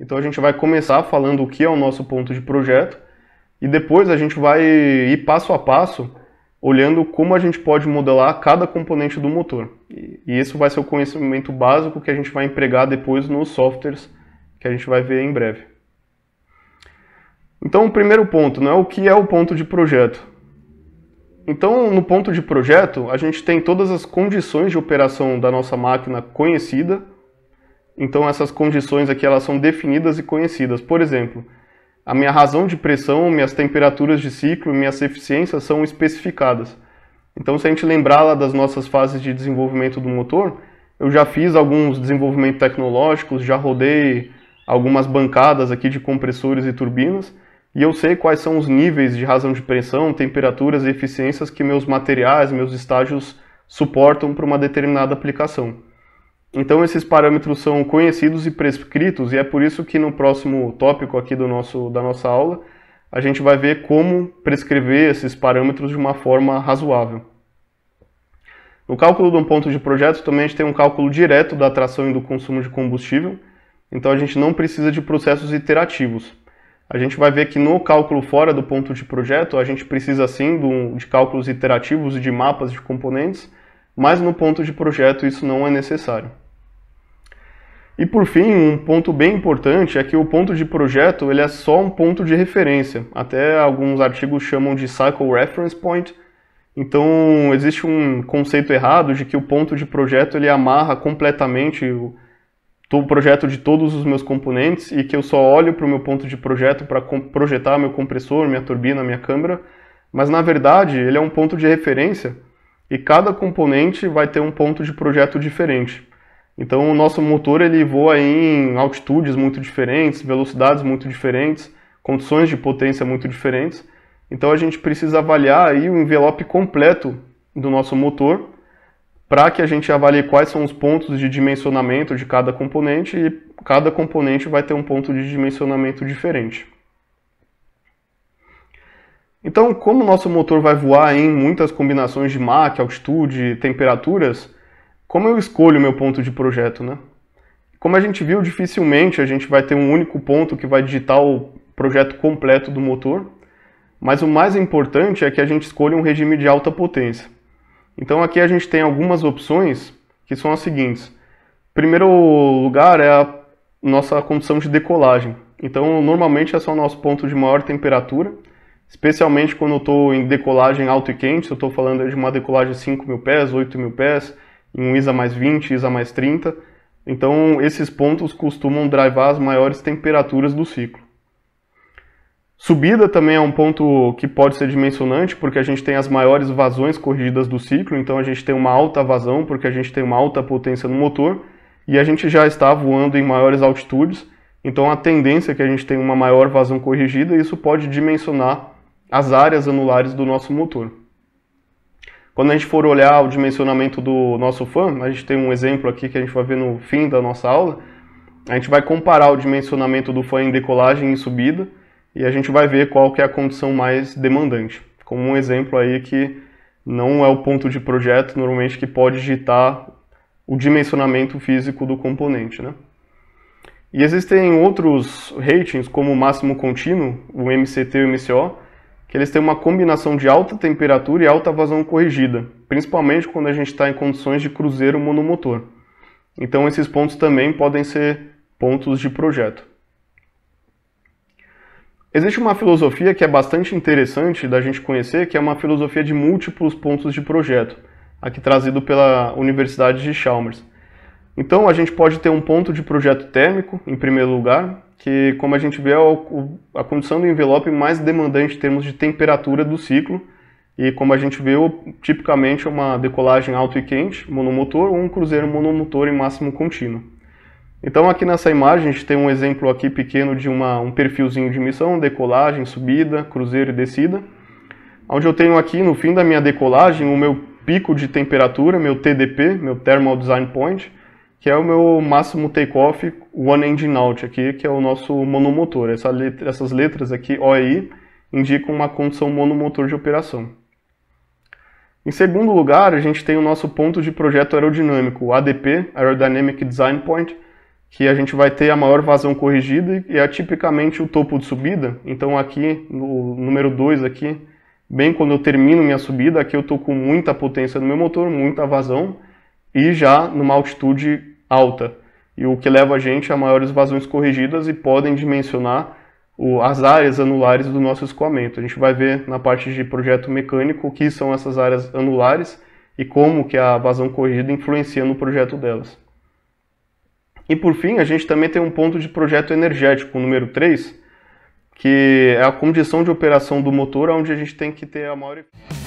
Então a gente vai começar falando o que é o nosso ponto de projeto e depois a gente vai ir passo a passo olhando como a gente pode modelar cada componente do motor. E isso vai ser o conhecimento básico que a gente vai empregar depois nos softwares que a gente vai ver em breve. Então, o primeiro ponto, né, o que é o ponto de projeto? Então, no ponto de projeto, a gente tem todas as condições de operação da nossa máquina conhecida, então essas condições aqui elas são definidas e conhecidas. Por exemplo, a minha razão de pressão, minhas temperaturas de ciclo, minhas eficiências são especificadas. Então se a gente lembrar lá das nossas fases de desenvolvimento do motor, eu já fiz alguns desenvolvimentos tecnológicos, já rodei algumas bancadas aqui de compressores e turbinas, e eu sei quais são os níveis de razão de pressão, temperaturas e eficiências que meus materiais, meus estágios suportam para uma determinada aplicação. Então esses parâmetros são conhecidos e prescritos e é por isso que no próximo tópico aqui do nosso, da nossa aula a gente vai ver como prescrever esses parâmetros de uma forma razoável. No cálculo de um ponto de projeto também a gente tem um cálculo direto da atração e do consumo de combustível, então a gente não precisa de processos iterativos. A gente vai ver que no cálculo fora do ponto de projeto a gente precisa sim de cálculos iterativos e de mapas de componentes, mas no ponto de projeto isso não é necessário. E por fim, um ponto bem importante é que o ponto de projeto ele é só um ponto de referência. Até alguns artigos chamam de Cycle Reference Point. Então existe um conceito errado de que o ponto de projeto ele amarra completamente o, projeto de todos os meus componentes e que eu só olho para o meu ponto de projeto para projetar meu compressor, minha turbina, minha câmara. Mas na verdade ele é um ponto de referência e cada componente vai ter um ponto de projeto diferente. Então o nosso motor ele voa em altitudes muito diferentes, velocidades muito diferentes, condições de potência muito diferentes. Então a gente precisa avaliar aí o envelope completo do nosso motor para que a gente avalie quais são os pontos de dimensionamento de cada componente e cada componente vai ter um ponto de dimensionamento diferente. Então, como o nosso motor vai voar em muitas combinações de Mach, altitude, temperaturas, como eu escolho o meu ponto de projeto, né? Como a gente viu, dificilmente a gente vai ter um único ponto que vai digitar o projeto completo do motor, mas o mais importante é que a gente escolha um regime de alta potência. Então aqui a gente tem algumas opções que são as seguintes. Primeiro lugar é a nossa condição de decolagem. Então normalmente esse é o nosso ponto de maior temperatura, especialmente quando eu estou em decolagem alto e quente, se eu estou falando de uma decolagem de 5 mil pés, 8 mil pés, em um ISA mais 20, ISA mais 30. Então, esses pontos costumam drivar as maiores temperaturas do ciclo. Subida também é um ponto que pode ser dimensionante, porque a gente tem as maiores vazões corrigidas do ciclo, então a gente tem uma alta vazão, porque a gente tem uma alta potência no motor, e a gente já está voando em maiores altitudes, então a tendência é que a gente tenha uma maior vazão corrigida, e isso pode dimensionar as áreas anulares do nosso motor. Quando a gente for olhar o dimensionamento do nosso fan, a gente tem um exemplo aqui que a gente vai ver no fim da nossa aula, a gente vai comparar o dimensionamento do fan em decolagem e subida e a gente vai ver qual que é a condição mais demandante. Como um exemplo aí que não é o ponto de projeto normalmente que pode digitar o dimensionamento físico do componente, né? E existem outros ratings, como o máximo contínuo, o MCT e o MCO, que eles têm uma combinação de alta temperatura e alta vazão corrigida, principalmente quando a gente está em condições de cruzeiro monomotor. Então esses pontos também podem ser pontos de projeto. Existe uma filosofia que é bastante interessante da gente conhecer, que é uma filosofia de múltiplos pontos de projeto, aqui é trazido pela Universidade de Chalmers. Então a gente pode ter um ponto de projeto térmico, em primeiro lugar, que como a gente vê é a condição do envelope mais demandante em termos de temperatura do ciclo, e como a gente vê, tipicamente é uma decolagem alto e quente, monomotor, ou um cruzeiro monomotor em máximo contínuo. Então aqui nessa imagem a gente tem um exemplo aqui pequeno de uma, um perfilzinho de missão, decolagem, subida, cruzeiro e descida, onde eu tenho aqui no fim da minha decolagem o meu pico de temperatura, meu TDP, meu Thermal Design Point, que é o meu máximo takeoff One Engine Out aqui, que é o nosso monomotor. Essa letra, essas letras aqui, OI, indicam uma condição monomotor de operação. Em segundo lugar, a gente tem o nosso ponto de projeto aerodinâmico, o ADP, Aerodynamic Design Point, que a gente vai ter a maior vazão corrigida e é tipicamente o topo de subida. Então aqui, no número 2 aqui, bem quando eu termino minha subida, aqui eu estou com muita potência no meu motor, muita vazão, e já numa altitude alta, e o que leva a gente a maiores vazões corrigidas e podem dimensionar o, as áreas anulares do nosso escoamento. A gente vai ver na parte de projeto mecânico o que são essas áreas anulares e como que a vazão corrigida influencia no projeto delas. E por fim, a gente também tem um ponto de projeto energético, número 3, que é a condição de operação do motor, onde a gente tem que ter a maior eficiência.